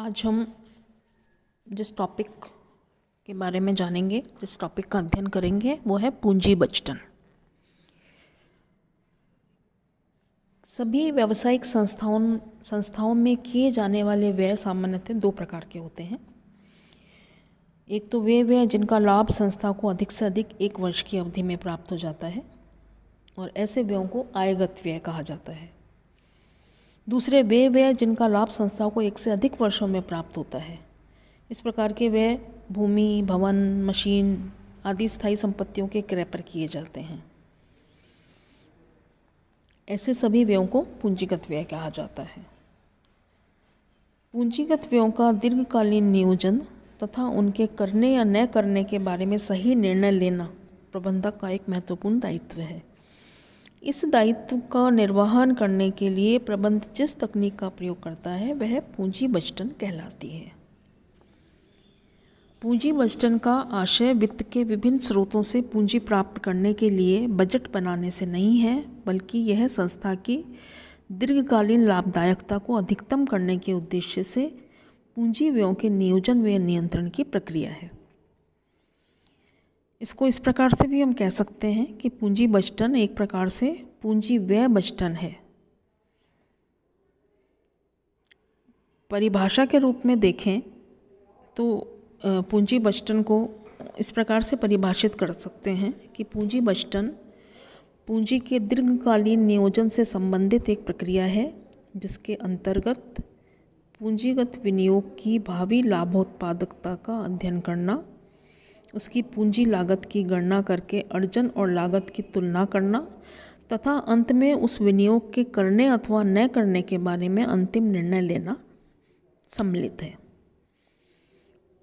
आज हम जिस टॉपिक के बारे में जानेंगे जिस टॉपिक का अध्ययन करेंगे वो है पूंजी बचतन सभी व्यावसायिक संस्थाओं संस्थाओं में किए जाने वाले व्यय सामान्यतः दो प्रकार के होते हैं एक तो वे व्यय जिनका लाभ संस्था को अधिक से अधिक एक वर्ष की अवधि में प्राप्त हो जाता है और ऐसे व्ययों को आयगत व्यय कहा जाता है दूसरे वे व्यय जिनका लाभ संस्था को एक से अधिक वर्षों में प्राप्त होता है इस प्रकार के व्यय भूमि भवन मशीन आदि स्थायी संपत्तियों के क्रय पर किए जाते हैं ऐसे सभी व्ययों को पूंजीगत व्यय कहा जाता है पूंजीगत व्ययों का दीर्घकालीन नियोजन तथा उनके करने या न करने के बारे में सही निर्णय लेना प्रबंधक का एक महत्वपूर्ण दायित्व है इस दायित्व का निर्वहन करने के लिए प्रबंध जिस तकनीक का प्रयोग करता है वह पूंजी बजटन कहलाती है पूंजी बजटन का आशय वित्त के विभिन्न स्रोतों से पूंजी प्राप्त करने के लिए बजट बनाने से नहीं है बल्कि यह संस्था की दीर्घकालीन लाभदायकता को अधिकतम करने के उद्देश्य से पूंजी व्ययों के नियोजन व नियंत्रण की प्रक्रिया है इसको इस प्रकार से भी हम कह सकते हैं कि पूंजी बचतन एक प्रकार से पूंजी व्यय बचतन है परिभाषा के रूप में देखें तो पूंजी बचतन को इस प्रकार से परिभाषित कर सकते हैं कि पूंजी बचतन पूंजी के दीर्घकालीन नियोजन से संबंधित एक प्रक्रिया है जिसके अंतर्गत पूंजीगत विनियोग की भावी लाभोत्पादकता का अध्ययन करना उसकी पूंजी लागत की गणना करके अर्जन और लागत की तुलना करना तथा अंत में उस विनियोग के करने अथवा न करने के बारे में अंतिम निर्णय लेना सम्मिलित है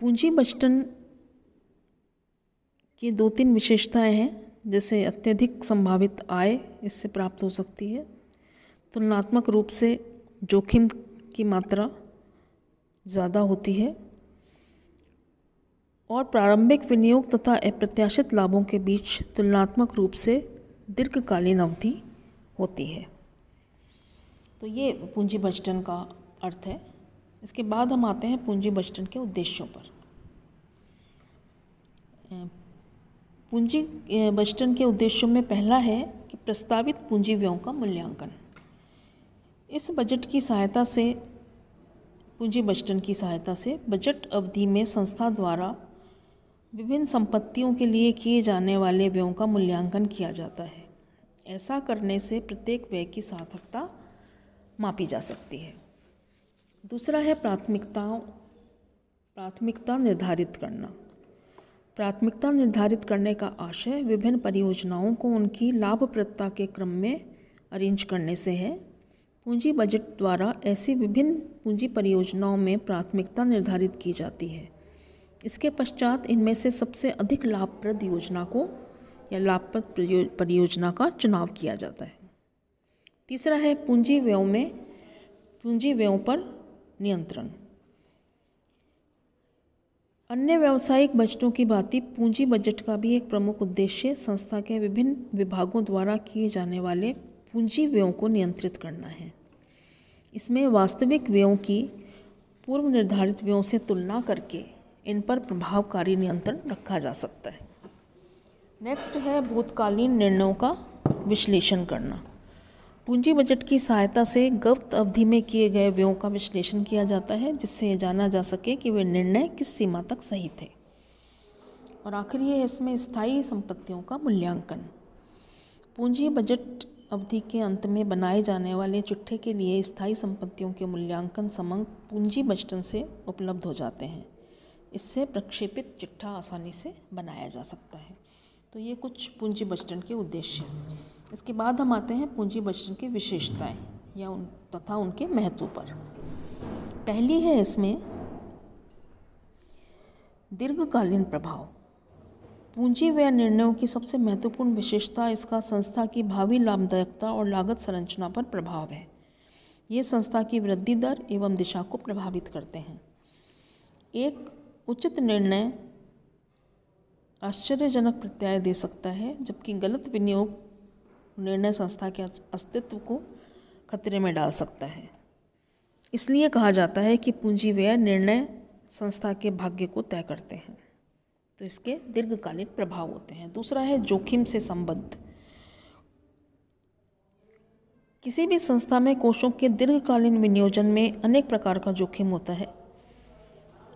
पूंजी बचतन की दो तीन विशेषताएं हैं जैसे अत्यधिक संभावित आय इससे प्राप्त हो सकती है तुलनात्मक रूप से जोखिम की मात्रा ज़्यादा होती है और प्रारंभिक विनियोग तथा अप्रत्याशित लाभों के बीच तुलनात्मक रूप से दीर्घकालीन अवधि होती है तो ये पूंजी बजटन का अर्थ है इसके बाद हम आते हैं पूंजी बजटन के उद्देश्यों पर पूंजी बजटन के उद्देश्यों में पहला है कि प्रस्तावित पूंजी व्ययों का मूल्यांकन इस बजट की सहायता से पूंजी बजटन की सहायता से बजट अवधि में संस्था द्वारा विभिन्न संपत्तियों के लिए किए जाने वाले व्ययों का मूल्यांकन किया जाता है ऐसा करने से प्रत्येक व्यय की सार्थकता मापी जा सकती है दूसरा है प्राथमिकताओं प्राथमिकता निर्धारित करना प्राथमिकता निर्धारित करने का आशय विभिन्न परियोजनाओं को उनकी लाभप्रदता के क्रम में अरेंज करने से है पूंजी बजट द्वारा ऐसी विभिन्न पूंजी परियोजनाओं में प्राथमिकता निर्धारित की जाती है इसके पश्चात इनमें से सबसे अधिक लाभप्रद योजना को या लाभप्रद परियोजना का चुनाव किया जाता है तीसरा है पूंजी व्ययों में पूंजी व्ययों पर नियंत्रण अन्य व्यावसायिक बजटों की भांति पूंजी बजट का भी एक प्रमुख उद्देश्य संस्था के विभिन्न विभागों द्वारा किए जाने वाले पूंजी व्ययों को नियंत्रित करना है इसमें वास्तविक व्ययों की पूर्व निर्धारित व्ययों से तुलना करके इन पर प्रभावकारी नियंत्रण रखा जा सकता है नेक्स्ट है भूतकालीन निर्णयों का विश्लेषण करना पूंजी बजट की सहायता से गप्त अवधि में किए गए व्ययों का विश्लेषण किया जाता है जिससे जाना जा सके कि वे निर्णय किस सीमा तक सही थे और आखिर ये है इसमें स्थायी संपत्तियों का मूल्यांकन पूंजी बजट अवधि के अंत में बनाए जाने वाले चिट्ठे के लिए स्थायी संपत्तियों के मूल्यांकन समंग पूंजी बजटन से उपलब्ध हो जाते हैं इससे प्रक्षेपित चिट्ठा आसानी से बनाया जा सकता है तो ये कुछ पूंजी बजटन के उद्देश्य इसके बाद हम आते हैं पूंजी बजटन की विशेषताएं या उन तथा उनके महत्व पर पहली है इसमें दीर्घकालीन प्रभाव पूंजी व्यय निर्णयों की सबसे महत्वपूर्ण विशेषता इसका संस्था की भावी लाभदायकता और लागत संरचना पर प्रभाव है ये संस्था की वृद्धि दर एवं दिशा को प्रभावित करते हैं एक उचित निर्णय आश्चर्यजनक प्रत्याय दे सकता है जबकि गलत विनियोग निर्णय संस्था के अस्तित्व को खतरे में डाल सकता है इसलिए कहा जाता है कि पूंजी व्यय निर्णय संस्था के भाग्य को तय करते हैं तो इसके दीर्घकालिक प्रभाव होते हैं दूसरा है जोखिम से संबद्ध किसी भी संस्था में कोषों के दीर्घकालीन विनियोजन में अनेक प्रकार का जोखिम होता है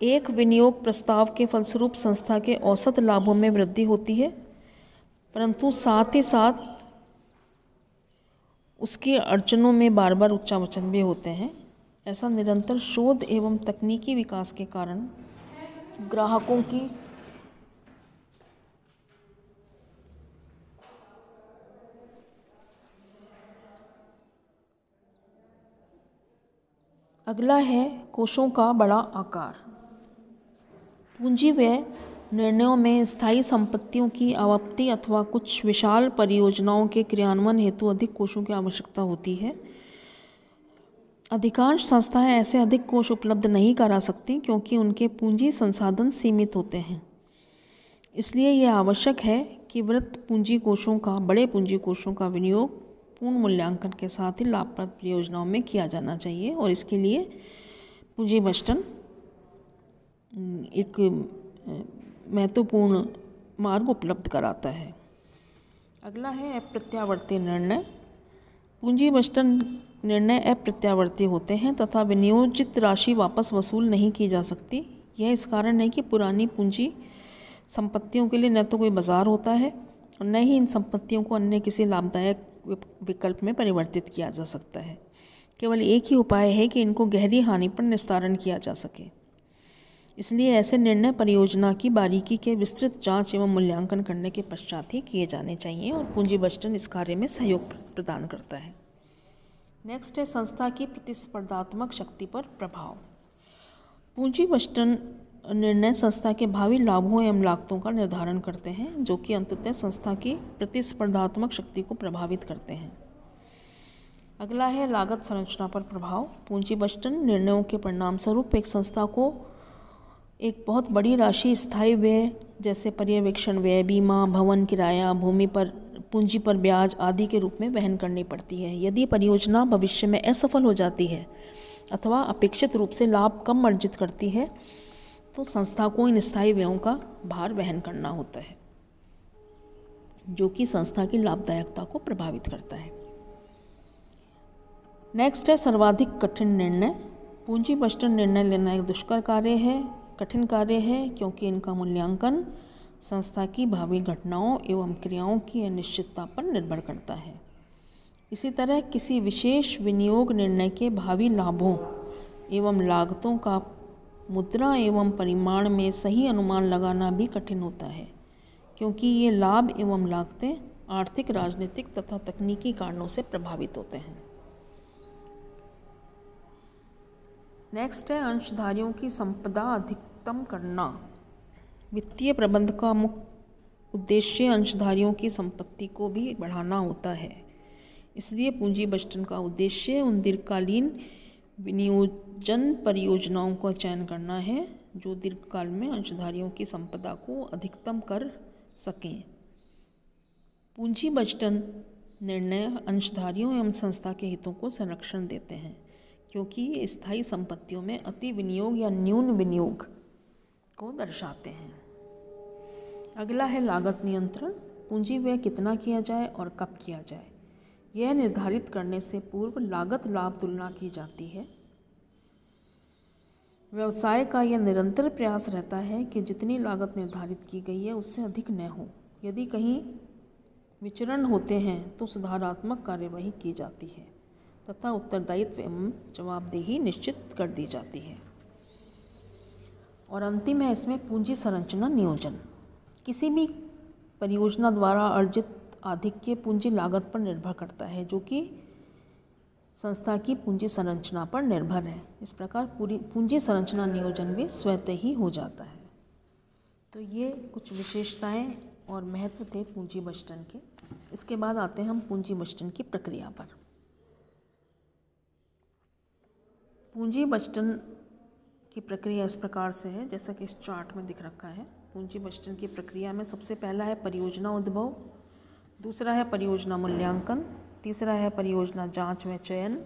एक विनियोग प्रस्ताव के फलस्वरूप संस्था के औसत लाभों में वृद्धि होती है परंतु साथ ही साथ उसकी अड़चनों में बार बार उच्चावचन भी होते हैं ऐसा निरंतर शोध एवं तकनीकी विकास के कारण ग्राहकों की अगला है कोशों का बड़ा आकार पूंजी व्यय निर्णयों में स्थायी संपत्तियों की आवाप्ति अथवा कुछ विशाल परियोजनाओं के क्रियान्वयन हेतु अधिक कोषों की आवश्यकता होती है अधिकांश संस्थाएं ऐसे अधिक कोष उपलब्ध नहीं करा सकती क्योंकि उनके पूंजी संसाधन सीमित होते हैं इसलिए यह आवश्यक है कि वृत्त पूंजी कोषों का बड़े पूंजी कोषों का विनियोग पूर्ण मूल्यांकन के साथ ही लाभप्रद परियोजनाओं में किया जाना चाहिए और इसके लिए पूंजी बचतन हम्म, एक महत्वपूर्ण मार्ग उपलब्ध कराता है अगला है अप्रत्यावर्ती निर्णय पूंजी बस्टन निर्णय अप्रत्यावर्ती होते हैं तथा विनियोजित राशि वापस वसूल नहीं की जा सकती यह इस कारण है कि पुरानी पूंजी संपत्तियों के लिए न तो कोई बाजार होता है और न ही इन संपत्तियों को अन्य किसी लाभदायक विकल्प में परिवर्तित किया जा सकता है केवल एक ही उपाय है कि इनको गहरी हानि पर निस्तारण किया जा सके इसलिए ऐसे निर्णय परियोजना की बारीकी के विस्तृत जांच एवं मूल्यांकन करने के पश्चात ही किए जाने चाहिए और पूंजी बस्टन इस कार्य में सहयोग प्रदान करता है नेक्स्ट है संस्था की प्रतिस्पर्धात्मक शक्ति पर प्रभाव पूंजी बस्टन निर्णय संस्था के भावी लाभों एवं लागतों का निर्धारण करते हैं जो कि अंततः संस्था की प्रतिस्पर्धात्मक शक्ति को प्रभावित करते हैं अगला है लागत संरचना पर प्रभाव पूंजी बस्टन निर्णयों के परिणाम स्वरूप एक संस्था को एक बहुत बड़ी राशि स्थायी व्यय जैसे पर्यवेक्षण व्यय बीमा भवन किराया भूमि पर पूंजी पर ब्याज आदि के रूप में वहन करनी पड़ती है यदि परियोजना भविष्य में असफल हो जाती है अथवा अपेक्षित रूप से लाभ कम अर्जित करती है तो संस्था को इन स्थायी व्ययों का भार वहन करना होता है जो कि संस्था की लाभदायकता को प्रभावित करता है नेक्स्ट है सर्वाधिक कठिन निर्णय पूंजी बस्टर निर्णय लेना एक दुष्कर कार्य है कठिन कार्य है क्योंकि इनका मूल्यांकन संस्था की भावी घटनाओं एवं क्रियाओं की अनिश्चितता पर निर्भर करता है इसी तरह किसी विशेष विनियोग निर्णय के भावी लाभों एवं लागतों का मुद्रा एवं परिमाण में सही अनुमान लगाना भी कठिन होता है क्योंकि ये लाभ एवं लागतें आर्थिक राजनीतिक तथा तकनीकी कारणों से प्रभावित होते हैं नेक्स्ट है अंशधारियों की संपदा अधिकतम करना वित्तीय प्रबंध का मुख्य उद्देश्य अंशधारियों की संपत्ति को भी बढ़ाना होता है इसलिए पूंजी बचतन का उद्देश्य उन दीर्घकालीन विनियोजन परियोजनाओं का चयन करना है जो दीर्घकाल में अंशधारियों की संपदा को अधिकतम कर सकें पूंजी बचतन निर्णय अंशधारियों एवं संस्था के हितों को संरक्षण देते हैं क्योंकि स्थायी संपत्तियों में अति विनियोग या न्यून विनियोग को दर्शाते हैं अगला है लागत नियंत्रण पूंजी व्यय कितना किया जाए और कब किया जाए यह निर्धारित करने से पूर्व लागत लाभ तुलना की जाती है व्यवसाय का यह निरंतर प्रयास रहता है कि जितनी लागत निर्धारित की गई है उससे अधिक न हो यदि कहीं विचरण होते हैं तो सुधारात्मक कार्यवाही की जाती है तथा उत्तरदायित्व एवं जवाबदेही निश्चित कर दी जाती है और अंतिम है इसमें पूंजी संरचना नियोजन किसी भी परियोजना द्वारा अर्जित आधिक्य पूंजी लागत पर निर्भर करता है जो कि संस्था की पूंजी संरचना पर निर्भर है इस प्रकार पूरी पूंजी संरचना नियोजन भी स्वतः ही हो जाता है तो ये कुछ विशेषताएं और महत्व थे पूंजी बचतन के इसके बाद आते हैं हम पूंजी बचतन की प्रक्रिया पर पूंजी बचतन की प्रक्रिया इस प्रकार से है जैसा कि इस चार्ट में दिख रखा है पूंजी बचतन की प्रक्रिया में सबसे पहला है परियोजना उद्भव दूसरा है परियोजना मूल्यांकन तीसरा है परियोजना जांच में चयन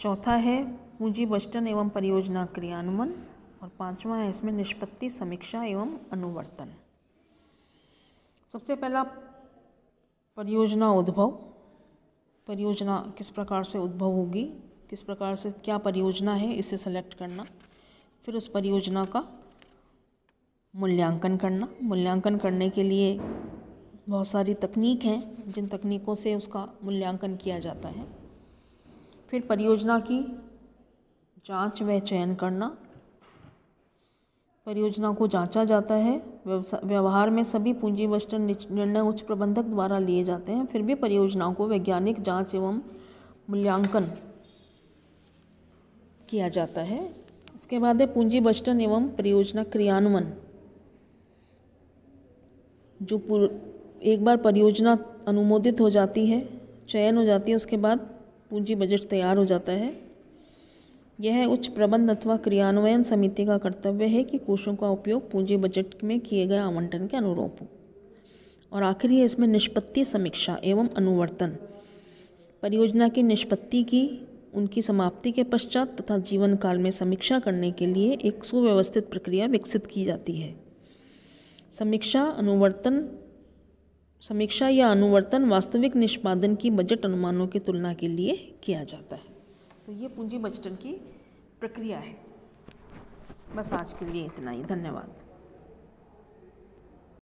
चौथा है पूंजी बचतन एवं परियोजना क्रियान्वयन और पांचवा है इसमें निष्पत्ति समीक्षा एवं अनुवर्तन सबसे पहला परियोजना उद्भव परियोजना किस प्रकार से उद्भव होगी किस प्रकार से क्या परियोजना है इसे सेलेक्ट करना फिर उस परियोजना का मूल्यांकन करना मूल्यांकन करने के लिए बहुत सारी तकनीक हैं जिन तकनीकों से उसका मूल्यांकन किया जाता है फिर परियोजना की जांच व चयन करना परियोजना को जांचा जाता है व्यवहार में सभी पूंजी बस्टन निर्णय उच्च प्रबंधक द्वारा लिए जाते हैं फिर भी परियोजनाओं को वैज्ञानिक जांच एवं मूल्यांकन किया जाता है इसके बाद है पूंजी बचतन एवं परियोजना क्रियान्वयन जो एक बार परियोजना अनुमोदित हो जाती है चयन हो जाती है उसके बाद पूंजी बजट तैयार हो जाता है यह उच्च प्रबंध अथवा क्रियान्वयन समिति का कर्तव्य है कि कोषों का उपयोग पूंजी बजट में किए गए आवंटन के अनुरूप हो और आखिरी है इसमें निष्पत्ति समीक्षा एवं अनुवर्तन परियोजना की निष्पत्ति की उनकी समाप्ति के पश्चात तथा जीवन काल में समीक्षा करने के लिए एक सुव्यवस्थित प्रक्रिया विकसित की जाती है समीक्षा अनुवर्तन समीक्षा या अनुवर्तन वास्तविक निष्पादन की बजट अनुमानों की तुलना के लिए किया जाता है तो ये पूंजी बजटन की प्रक्रिया है बस आज के लिए इतना ही धन्यवाद